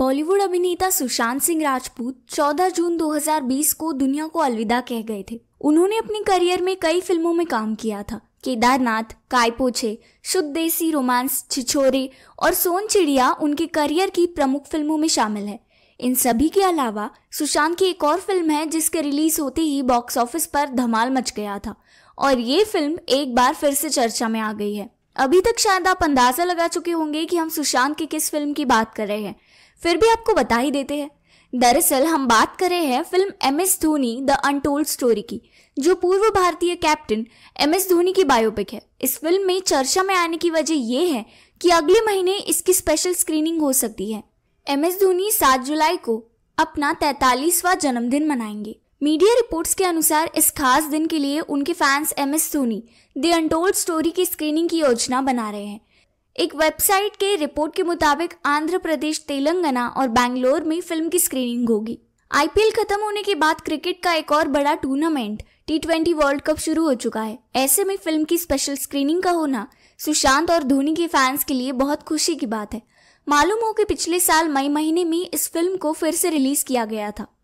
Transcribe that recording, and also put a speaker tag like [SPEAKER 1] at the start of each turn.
[SPEAKER 1] बॉलीवुड अभिनेता सुशांत सिंह राजपूत 14 जून 2020 को दुनिया को अलविदा कह गए थे उन्होंने अपने करियर में कई फिल्मों में काम किया था केदारनाथ कायपोछे शुद्ध देसी रोमांस छिछोरे और सोन चिड़िया उनके करियर की प्रमुख फिल्मों में शामिल है इन सभी के अलावा सुशांत की एक और फिल्म है जिसके रिलीज होते ही बॉक्स ऑफिस पर धमाल मच गया था और ये फिल्म एक बार फिर से चर्चा में आ गई है अभी तक शायद आप अंदाज़ा लगा चुके होंगे कि हम सुशांत की किस फिल्म की बात कर रहे हैं फिर भी आपको बता ही देते हैं दरअसल हम बात कर रहे हैं film M S Dhoni the untold story की जो पूर्व भारतीय कैप्टन एम एस धोनी की बायोपिक है इस फिल्म में चर्चा में आने की वजह यह है कि अगले महीने इसकी स्पेशल स्क्रीनिंग हो सकती है एम एस धोनी सात जुलाई को अपना तैतालीसवा जन्मदिन मनाएंगे मीडिया रिपोर्ट्स के अनुसार इस खास दिन के लिए उनके fans M S Dhoni the untold story की स्क्रीनिंग की योजना बना रहे हैं एक वेबसाइट के रिपोर्ट के मुताबिक आंध्र प्रदेश तेलंगाना और बैंगलोर में फिल्म की स्क्रीनिंग होगी आईपीएल खत्म होने के बाद क्रिकेट का एक और बड़ा tournament T twenty world cup शुरू हो चुका है ऐसे में फिल्म की स्पेशल स्क्रीनिंग का होना सुशांत और धोनी के फैंस के लिए बहुत खुशी की बात है मालूम हो कि पिछले साल मई महीने में इस फिल्म को फिर से रिलीज किया गया था